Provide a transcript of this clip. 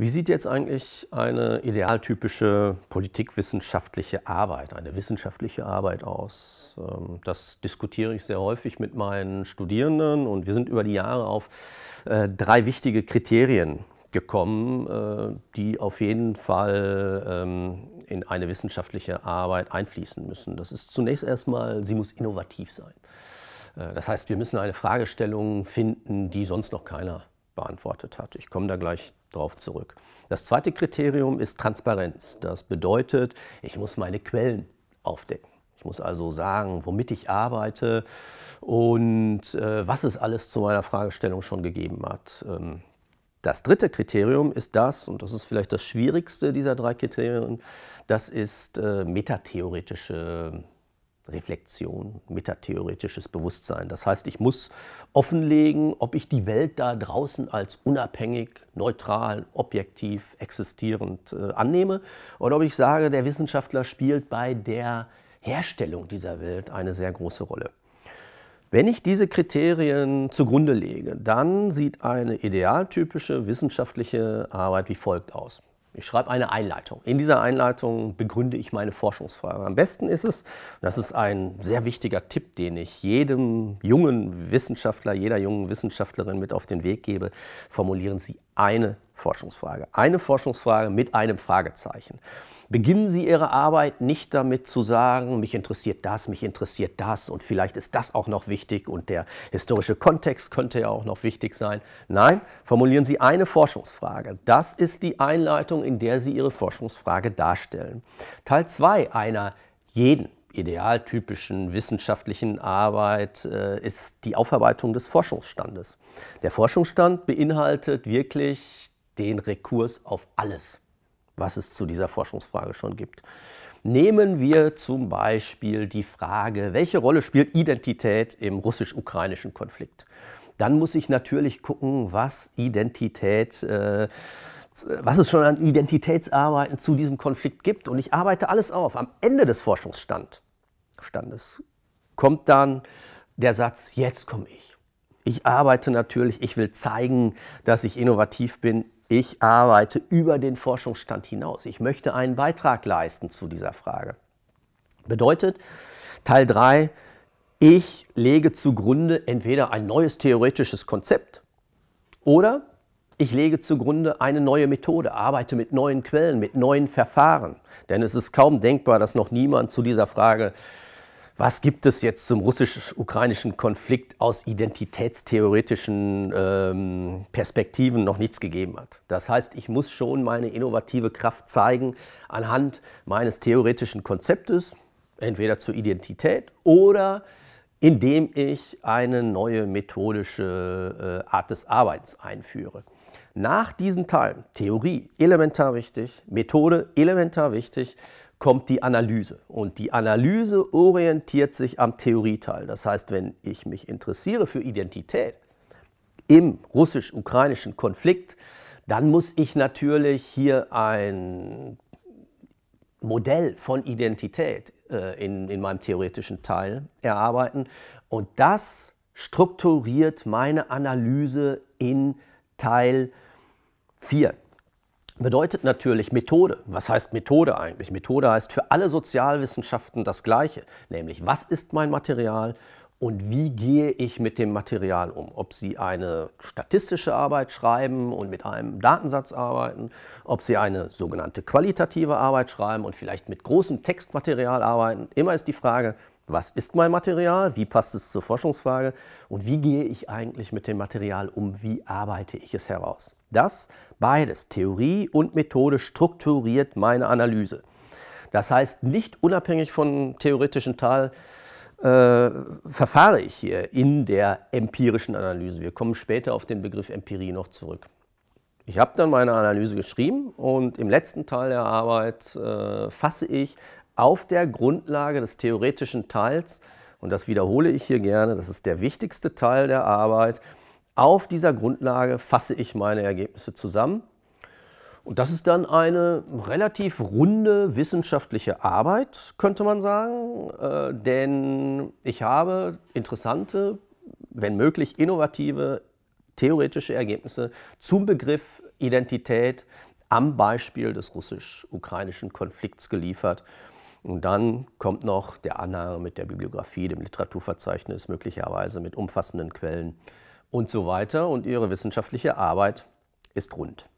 Wie sieht jetzt eigentlich eine idealtypische politikwissenschaftliche Arbeit, eine wissenschaftliche Arbeit aus? Ähm, das diskutiere ich sehr häufig mit meinen Studierenden und wir sind über die Jahre auf äh, drei wichtige Kriterien gekommen, äh, die auf jeden Fall ähm, in eine wissenschaftliche Arbeit einfließen müssen. Das ist zunächst erstmal, sie muss innovativ sein. Äh, das heißt, wir müssen eine Fragestellung finden, die sonst noch keiner beantwortet hat. Ich komme da gleich drauf zurück. Das zweite Kriterium ist Transparenz. Das bedeutet, ich muss meine Quellen aufdecken. Ich muss also sagen, womit ich arbeite und äh, was es alles zu meiner Fragestellung schon gegeben hat. Ähm, das dritte Kriterium ist das, und das ist vielleicht das schwierigste dieser drei Kriterien, das ist äh, metatheoretische Reflexion, metatheoretisches Bewusstsein. Das heißt, ich muss offenlegen, ob ich die Welt da draußen als unabhängig, neutral, objektiv, existierend äh, annehme oder ob ich sage, der Wissenschaftler spielt bei der Herstellung dieser Welt eine sehr große Rolle. Wenn ich diese Kriterien zugrunde lege, dann sieht eine idealtypische wissenschaftliche Arbeit wie folgt aus. Ich schreibe eine Einleitung. In dieser Einleitung begründe ich meine Forschungsfrage. Am besten ist es, das ist ein sehr wichtiger Tipp, den ich jedem jungen Wissenschaftler, jeder jungen Wissenschaftlerin mit auf den Weg gebe, formulieren Sie eine Forschungsfrage. Eine Forschungsfrage mit einem Fragezeichen. Beginnen Sie Ihre Arbeit nicht damit zu sagen, mich interessiert das, mich interessiert das und vielleicht ist das auch noch wichtig und der historische Kontext könnte ja auch noch wichtig sein. Nein, formulieren Sie eine Forschungsfrage. Das ist die Einleitung, in der Sie Ihre Forschungsfrage darstellen. Teil 2 einer jeden idealtypischen wissenschaftlichen Arbeit äh, ist die Aufarbeitung des Forschungsstandes. Der Forschungsstand beinhaltet wirklich den Rekurs auf alles, was es zu dieser Forschungsfrage schon gibt. Nehmen wir zum Beispiel die Frage, welche Rolle spielt Identität im russisch-ukrainischen Konflikt? Dann muss ich natürlich gucken, was Identität äh, was es schon an Identitätsarbeiten zu diesem Konflikt gibt. Und ich arbeite alles auf am Ende des Forschungsstands. Standes kommt dann der Satz, jetzt komme ich. Ich arbeite natürlich, ich will zeigen, dass ich innovativ bin. Ich arbeite über den Forschungsstand hinaus. Ich möchte einen Beitrag leisten zu dieser Frage. Bedeutet, Teil 3, ich lege zugrunde entweder ein neues theoretisches Konzept oder ich lege zugrunde eine neue Methode, arbeite mit neuen Quellen, mit neuen Verfahren. Denn es ist kaum denkbar, dass noch niemand zu dieser Frage äh, was gibt es jetzt zum russisch-ukrainischen Konflikt aus identitätstheoretischen ähm, Perspektiven noch nichts gegeben hat? Das heißt, ich muss schon meine innovative Kraft zeigen anhand meines theoretischen Konzeptes, entweder zur Identität oder indem ich eine neue methodische äh, Art des Arbeitens einführe. Nach diesen Teilen, Theorie elementar wichtig, Methode elementar wichtig, kommt die Analyse. Und die Analyse orientiert sich am Theorieteil. Das heißt, wenn ich mich interessiere für Identität im russisch-ukrainischen Konflikt, dann muss ich natürlich hier ein Modell von Identität äh, in, in meinem theoretischen Teil erarbeiten. Und das strukturiert meine Analyse in Teil 4 bedeutet natürlich Methode. Was heißt Methode eigentlich? Methode heißt für alle Sozialwissenschaften das Gleiche, nämlich was ist mein Material und wie gehe ich mit dem Material um? Ob Sie eine statistische Arbeit schreiben und mit einem Datensatz arbeiten, ob Sie eine sogenannte qualitative Arbeit schreiben und vielleicht mit großem Textmaterial arbeiten, immer ist die Frage, was ist mein Material, wie passt es zur Forschungsfrage und wie gehe ich eigentlich mit dem Material um, wie arbeite ich es heraus. Das beides, Theorie und Methode, strukturiert meine Analyse. Das heißt, nicht unabhängig von theoretischen Teil äh, verfahre ich hier in der empirischen Analyse. Wir kommen später auf den Begriff Empirie noch zurück. Ich habe dann meine Analyse geschrieben und im letzten Teil der Arbeit äh, fasse ich auf der Grundlage des theoretischen Teils, und das wiederhole ich hier gerne, das ist der wichtigste Teil der Arbeit, auf dieser Grundlage fasse ich meine Ergebnisse zusammen. Und das ist dann eine relativ runde wissenschaftliche Arbeit, könnte man sagen, äh, denn ich habe interessante, wenn möglich innovative theoretische Ergebnisse zum Begriff Identität am Beispiel des russisch-ukrainischen Konflikts geliefert. Und dann kommt noch der Anhang mit der Bibliografie, dem Literaturverzeichnis, möglicherweise mit umfassenden Quellen und so weiter. Und Ihre wissenschaftliche Arbeit ist rund.